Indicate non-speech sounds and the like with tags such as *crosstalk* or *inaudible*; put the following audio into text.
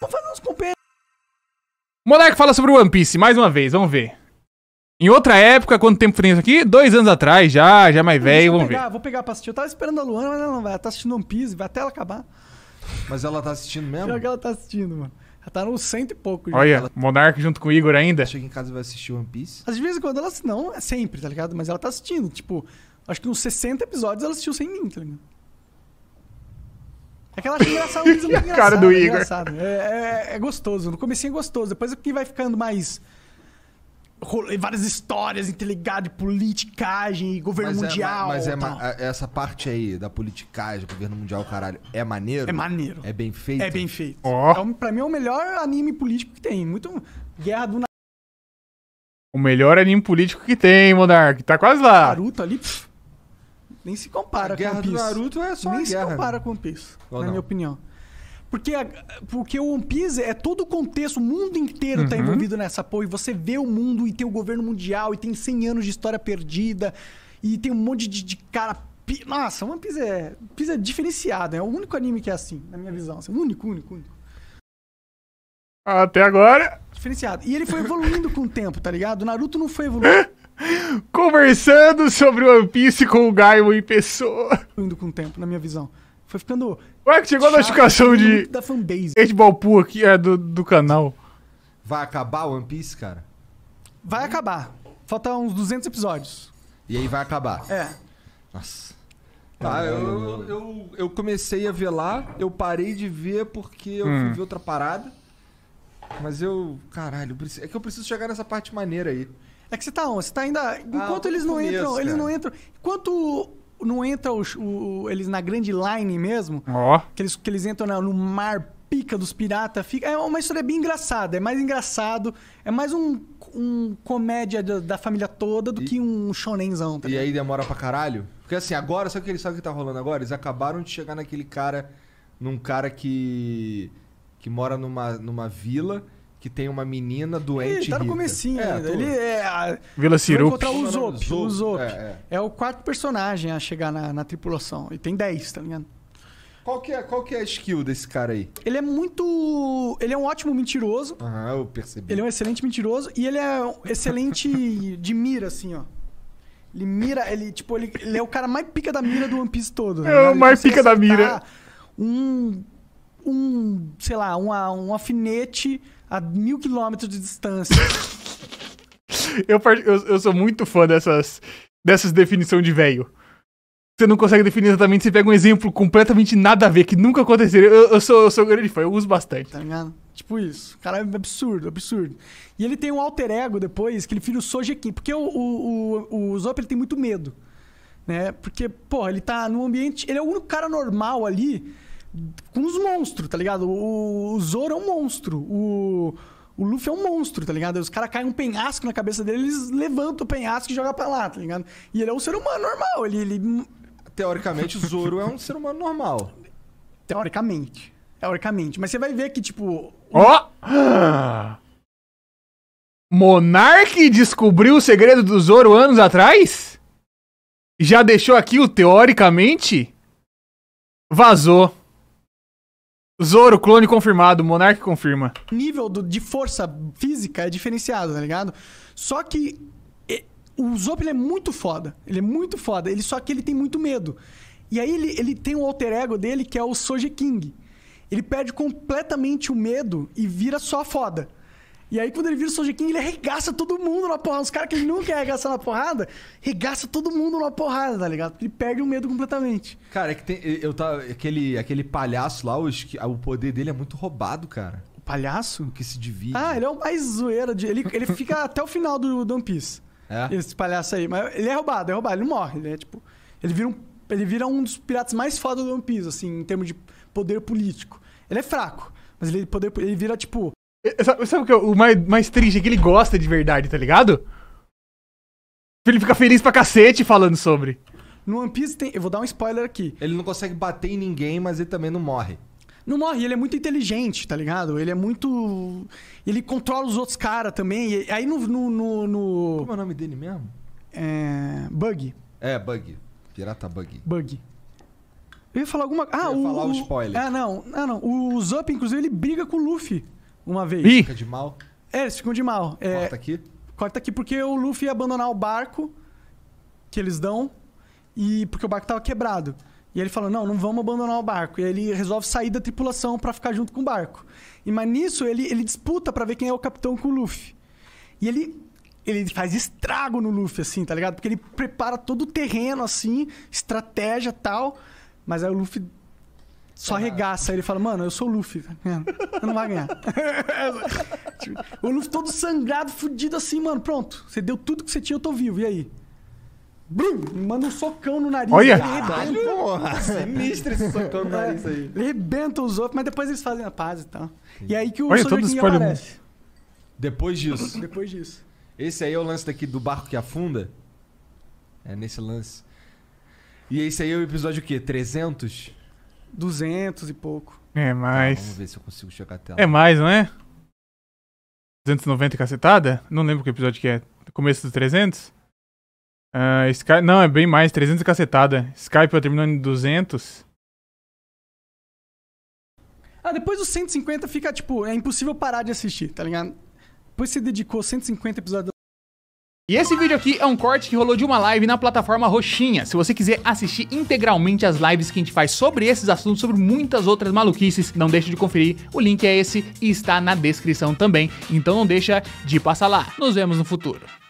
Vamos fazer uns compensos. Moleque fala sobre One Piece, mais uma vez, vamos ver. Em outra época, quanto tempo foi isso aqui? Dois anos atrás, já, já mais velho, vamos pegar, ver. Vou pegar pra assistir. Eu tava esperando a Luana, mas ela não vai. Ela tá assistindo One Piece, vai até ela acabar. Mas ela tá assistindo mesmo? Pior que ela tá assistindo, mano. Ela tá no cento e pouco. Olha, ela... Monark junto com o Igor ainda. Chega em casa e vai assistir One Piece? Às vezes quando ela... Não, é sempre, tá ligado? Mas ela tá assistindo, tipo... Acho que uns 60 episódios ela assistiu sem mim, tá ligado? É que engraçado, *laughs* cara do é Igor. É, é, é, gostoso. No começo é gostoso. Depois é porque vai ficando mais... Várias histórias interligadas de politicagem e governo mas é, mundial. mas é essa parte aí da politicagem, governo mundial, caralho, é maneiro? É maneiro. É bem feito? É bem feito. Oh. Então, pra mim é o melhor anime político que tem. Muito guerra do... O melhor anime político que tem, Monark. Tá quase lá. Naruto ali... Pff. Nem se compara a com Guerra One Piece. do Naruto é só Nem se guerra. compara com One Piece, Ou na não. minha opinião. Porque, a- porque o One Piece é todo o contexto, o mundo inteiro está uhum. envolvido nessa porra. E você vê o mundo e tem o governo mundial e tem 100 anos de história perdida. E tem um monte de, de cara... Nossa, One Piece é, Piece é diferenciado. É o único anime que é assim, na minha visão. assim, único, único, único. Até agora. Diferenciado. E ele foi evoluindo com o tempo, tá ligado? O Naruto não foi evoluindo. *laughs* Conversando sobre One Piece com o Gaio em pessoa. evoluindo com o tempo, na minha visão. Foi ficando. Ué, que chegou a notificação de. Da fanbase. Edbalpu aqui, é do, do canal. Vai acabar One Piece, cara? Vai acabar. Falta uns 200 episódios. E aí vai acabar. É. Nossa. Tá, tá eu, eu, eu comecei a ver lá, eu parei de ver porque eu hum. fui outra parada. Mas eu. Caralho, é que eu preciso chegar nessa parte maneira aí. É que você tá onde? Você tá ainda. Ah, enquanto ah, eles não começo, entram. Cara. Eles não entram. Enquanto não entra os o, eles na grande line mesmo. Ó. Oh. Que, eles, que eles entram no mar pica dos piratas. Fica, é uma história bem engraçada. É mais engraçado. É mais um, um comédia da, da família toda do e, que um shonenzão. Tá e aí demora pra caralho? Porque assim, agora, sabe o que, sabe o que tá rolando agora? Eles acabaram de chegar naquele cara. Num cara que que mora numa, numa vila que tem uma menina doente. Ele tá no rica. comecinho é, ainda. Tô... Ele é. A... Vila Sirup. o Zop. O Zop. É, é. é, o quarto personagem a chegar na, na tripulação. E tem 10, tá ligado? Qual que, é, qual que é a skill desse cara aí? Ele é muito. Ele é um ótimo mentiroso. Ah, eu percebi. Ele é um excelente mentiroso e ele é um excelente *laughs* de mira, assim, ó. Ele mira, ele, tipo, ele, ele é o cara mais pica da mira do One Piece todo. Né? É o mais pica da mira. Um um, sei lá, um um alfinete a mil quilômetros de distância. *laughs* eu, eu, eu, sou muito fã dessas, dessas definições de velho. Você não consegue definir exatamente, você pega um exemplo completamente nada a ver, que nunca aconteceria. Eu, eu sou, eu sou grande fã, eu uso bastante. Tá ligado? Tipo isso. Cara, é absurdo, absurdo. E ele tem um alter ego depois, que ele filho o Sojequim. Porque o, o, o, o Zop, ele tem muito medo. Né? Porque, pô, ele tá num ambiente... Ele é o único cara normal ali com os monstros, tá ligado? O, o Zoro é um monstro. O, o Luffy é um monstro, tá ligado? Os caras caem um penhasco na cabeça dele, eles levantam o penhasco e jogam pra lá, tá ligado? E ele é um ser humano normal. Ele. ele... Teoricamente, o Zoro é um ser humano normal. Teoricamente. Teoricamente. Mas você vai ver que, tipo. Ó! Oh! Monark descobriu o segredo do Zoro anos atrás? Já deixou aqui o teoricamente? Vazou. Zoro, clone confirmado, Monark confirma. nível do, de força física é diferenciado, tá ligado? Só que é, o Zop é muito foda. Ele é muito foda. Ele, só que ele tem muito medo. E aí ele, ele tem um alter ego dele que é o Soji King. Ele perde completamente o medo e vira só foda. E aí, quando ele vira o Soul King, ele arregaça todo mundo na porrada. Os caras que ele não quer arregaçar na porrada, arregaça todo mundo na porrada, tá ligado? Ele perde o medo completamente. Cara, é que tem, eu tá, aquele, aquele palhaço lá, o, o poder dele é muito roubado, cara. O palhaço? O que se divide. Ah, ele é o mais zoeira. De, ele, ele fica *laughs* até o final do, One Piece. É? Esse palhaço aí. Mas ele é roubado, é roubado. Ele não morre. Ele é tipo... Ele vira um, ele vira um dos piratas mais foda do One Piece, assim, em termos de poder político. Ele é fraco. Mas ele, poder, ele vira, tipo, é, é, sabe, sabe o que é o mais, mais triste? É que ele gosta de verdade, tá ligado? Ele fica feliz pra cacete falando sobre. No One Piece tem. Eu vou dar um spoiler aqui. Ele não consegue bater em ninguém, mas ele também não morre. Não morre, ele é muito inteligente, tá ligado? Ele é muito. Ele controla os outros caras também. E aí no, no, no, no. Como é o nome dele mesmo? É. Bug. É, Bug. Pirata Bug. Bug. Eu ia falar alguma. Ah, eu ia o... falar o spoiler. Ah, não. Ah, não. O Zup, inclusive, ele briga com o Luffy uma vez. Ih! Fica de mal. É, eles ficam de mal. É, Corta aqui. Corta aqui porque o Luffy ia abandonar o barco que eles dão e porque o barco tava quebrado. E ele falou: "Não, não vamos abandonar o barco". E ele resolve sair da tripulação para ficar junto com o barco. E mas nisso ele, ele disputa para ver quem é o capitão com o Luffy. E ele ele faz estrago no Luffy assim, tá ligado? Porque ele prepara todo o terreno assim, estratégia, tal, mas aí o Luffy só tá. regaça. Ele fala, mano, eu sou o Luffy. Tá Velho. Eu não vai ganhar. *laughs* Tipo, o Luffy todo sangrado, fudido assim, mano. Pronto. Você deu tudo que você tinha, eu tô vivo. E aí? Brum, manda um socão no nariz. Olha! É sinistro esse socão no é. nariz aí. Rebenta os outros, mas depois eles fazem a paz e tal. E aí que o Olha, Soldier King aparece. Depois disso. Depois disso. Esse aí é o lance daqui do barco que afunda. É nesse lance. E esse aí é o episódio o quê? 300? 200 e pouco. É tá, mais. Ah, vamos ver se eu consigo chegar até lá. É mais, não é? 290 cacetada? Não lembro que episódio que é. Começo dos 300? Uh, Sky... Não, é bem mais, 300 cacetada. Skype eu terminando em 200. Ah, depois dos 150 fica, tipo, é impossível parar de assistir, tá ligado? Depois você dedicou 150 episódios e esse vídeo aqui é um corte que rolou de uma live na plataforma Roxinha. Se você quiser assistir integralmente as lives que a gente faz sobre esses assuntos, sobre muitas outras maluquices, não deixe de conferir. O link é esse e está na descrição também. Então não deixa de passar lá. Nos vemos no futuro.